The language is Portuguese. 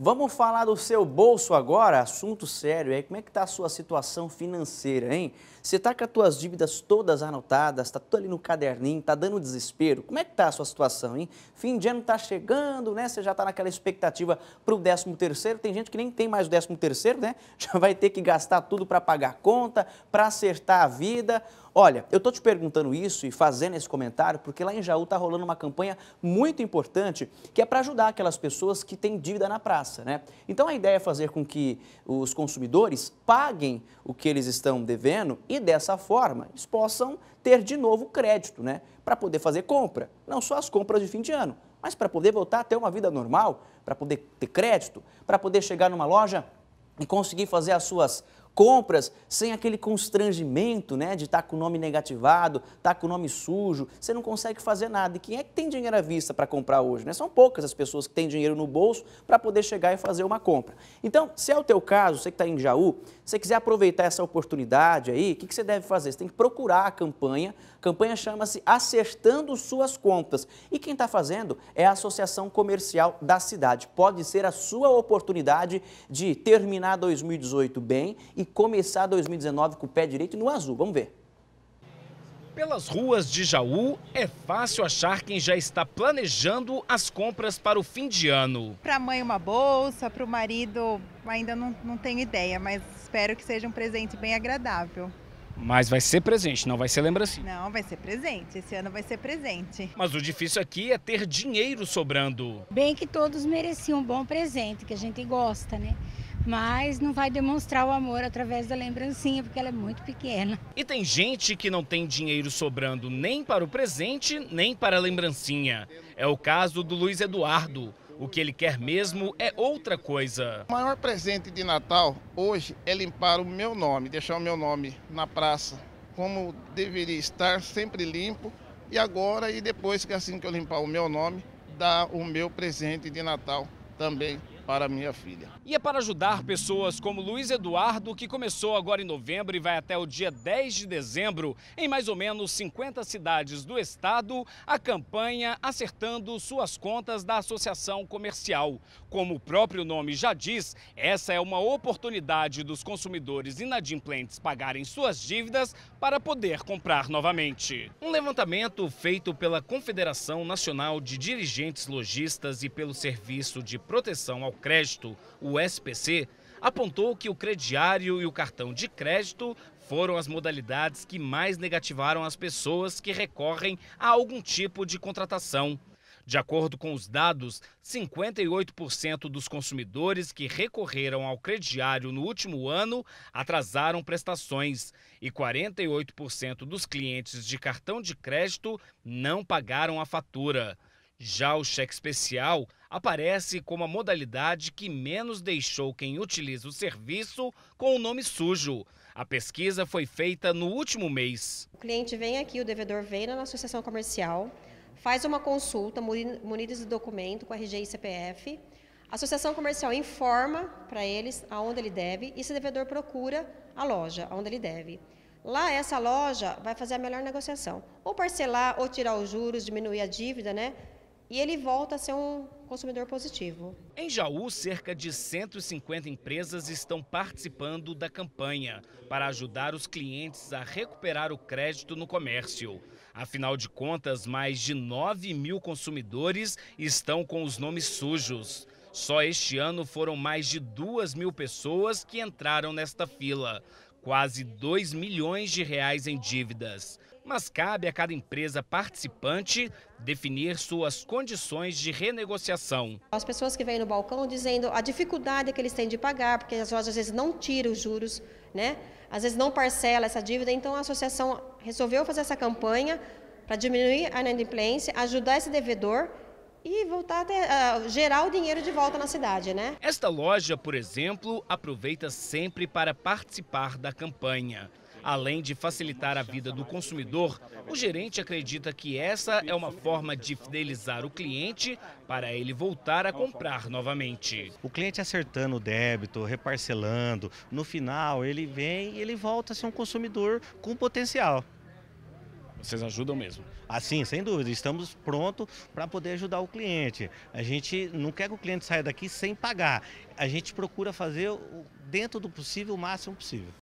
Vamos falar do seu bolso agora? Assunto sério, hein? Como é que está a sua situação financeira, hein? Você está com as suas dívidas todas anotadas, está tudo ali no caderninho, está dando desespero? Como é que está a sua situação, hein? Fim de ano está chegando, né? Você já está naquela expectativa para o 13 terceiro. Tem gente que nem tem mais o 13 terceiro, né? Já vai ter que gastar tudo para pagar conta, para acertar a vida. Olha, eu estou te perguntando isso e fazendo esse comentário porque lá em Jaú está rolando uma campanha muito importante que é para ajudar aquelas pessoas que têm dívida na praça, né? Então a ideia é fazer com que os consumidores paguem o que eles estão devendo e dessa forma eles possam ter de novo crédito, né? Para poder fazer compra, não só as compras de fim de ano, mas para poder voltar a ter uma vida normal, para poder ter crédito, para poder chegar numa loja e conseguir fazer as suas compras sem aquele constrangimento, né, de estar tá com o nome negativado, estar tá com o nome sujo, você não consegue fazer nada. E quem é que tem dinheiro à vista para comprar hoje? Né? São poucas as pessoas que têm dinheiro no bolso para poder chegar e fazer uma compra. Então, se é o teu caso, você que está em Jaú, se você quiser aproveitar essa oportunidade aí, o que, que você deve fazer? Você tem que procurar a campanha. A campanha chama-se Acertando Suas Contas. E quem está fazendo é a Associação Comercial da cidade. Pode ser a sua oportunidade de terminar 2018 bem e começar 2019 com o pé direito no azul. Vamos ver. Pelas ruas de Jaú, é fácil achar quem já está planejando as compras para o fim de ano. Para a mãe, uma bolsa, para o marido, ainda não, não tenho ideia, mas espero que seja um presente bem agradável. Mas vai ser presente, não vai ser lembrancinha. Não, vai ser presente. Esse ano vai ser presente. Mas o difícil aqui é ter dinheiro sobrando. Bem que todos mereciam um bom presente, que a gente gosta, né? mas não vai demonstrar o amor através da lembrancinha, porque ela é muito pequena. E tem gente que não tem dinheiro sobrando nem para o presente, nem para a lembrancinha. É o caso do Luiz Eduardo. O que ele quer mesmo é outra coisa. O maior presente de Natal hoje é limpar o meu nome, deixar o meu nome na praça, como deveria estar, sempre limpo. E agora e depois que assim que eu limpar o meu nome, dar o meu presente de Natal também para minha filha. E é para ajudar pessoas como Luiz Eduardo, que começou agora em novembro e vai até o dia 10 de dezembro, em mais ou menos 50 cidades do estado, a campanha Acertando Suas Contas da Associação Comercial. Como o próprio nome já diz, essa é uma oportunidade dos consumidores inadimplentes pagarem suas dívidas para poder comprar novamente. Um levantamento feito pela Confederação Nacional de Dirigentes Logistas e pelo Serviço de Proteção ao crédito, o SPC, apontou que o crediário e o cartão de crédito foram as modalidades que mais negativaram as pessoas que recorrem a algum tipo de contratação. De acordo com os dados, 58% dos consumidores que recorreram ao crediário no último ano atrasaram prestações e 48% dos clientes de cartão de crédito não pagaram a fatura. Já o cheque especial aparece como a modalidade que menos deixou quem utiliza o serviço com o nome sujo. A pesquisa foi feita no último mês. O cliente vem aqui, o devedor vem na associação comercial, faz uma consulta munida de documento com RG e CPF. A associação comercial informa para eles aonde ele deve e esse devedor procura a loja aonde ele deve. Lá essa loja vai fazer a melhor negociação, ou parcelar, ou tirar os juros, diminuir a dívida, né? e ele volta a ser um consumidor positivo. Em Jaú, cerca de 150 empresas estão participando da campanha para ajudar os clientes a recuperar o crédito no comércio. Afinal de contas, mais de 9 mil consumidores estão com os nomes sujos. Só este ano foram mais de 2 mil pessoas que entraram nesta fila quase 2 milhões de reais em dívidas. Mas cabe a cada empresa participante definir suas condições de renegociação. As pessoas que vêm no balcão dizendo a dificuldade que eles têm de pagar, porque as lojas às vezes não tiram os juros, né? às vezes não parcela essa dívida, então a associação resolveu fazer essa campanha para diminuir a inadimplência, ajudar esse devedor e voltar a uh, ah, gerar o dinheiro de volta na cidade, né? Esta loja, por exemplo, aproveita sempre para participar da campanha. Além de facilitar a vida do consumidor, o gerente acredita que essa é uma forma de fidelizar o cliente para ele voltar a comprar novamente. O cliente acertando o débito, reparcelando, no final ele vem e ele volta a ser um consumidor com potencial. Vocês ajudam mesmo? Assim, sem dúvida. Estamos prontos para poder ajudar o cliente. A gente não quer que o cliente saia daqui sem pagar. A gente procura fazer dentro do possível o máximo possível.